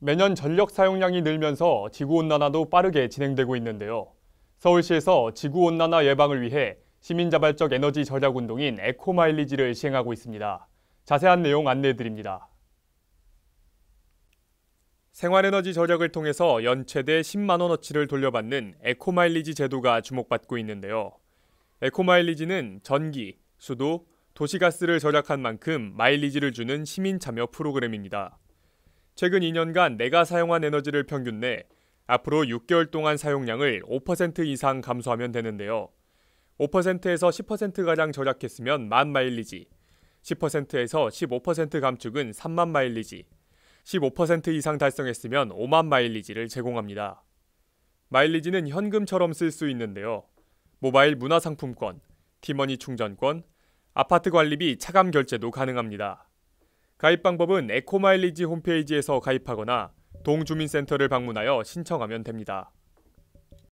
매년 전력 사용량이 늘면서 지구온난화도 빠르게 진행되고 있는데요. 서울시에서 지구온난화 예방을 위해 시민자발적 에너지 절약 운동인 에코마일리지를 시행하고 있습니다. 자세한 내용 안내해드립니다. 생활에너지 절약을 통해서 연 최대 10만 원어치를 돌려받는 에코마일리지 제도가 주목받고 있는데요. 에코마일리지는 전기, 수도, 도시가스를 절약한 만큼 마일리지를 주는 시민 참여 프로그램입니다. 최근 2년간 내가 사용한 에너지를 평균 내 앞으로 6개월 동안 사용량을 5% 이상 감소하면 되는데요. 5%에서 10%가량 절약했으면 만 마일리지, 10%에서 15% 감축은 3만 마일리지, 15% 이상 달성했으면 5만 마일리지를 제공합니다. 마일리지는 현금처럼 쓸 수 있는데요. 모바일 문화상품권, 티머니 충전권, 아파트 관리비 차감 결제도 가능합니다. 가입 방법은 에코마일리지 홈페이지에서 가입하거나 동주민센터를 방문하여 신청하면 됩니다.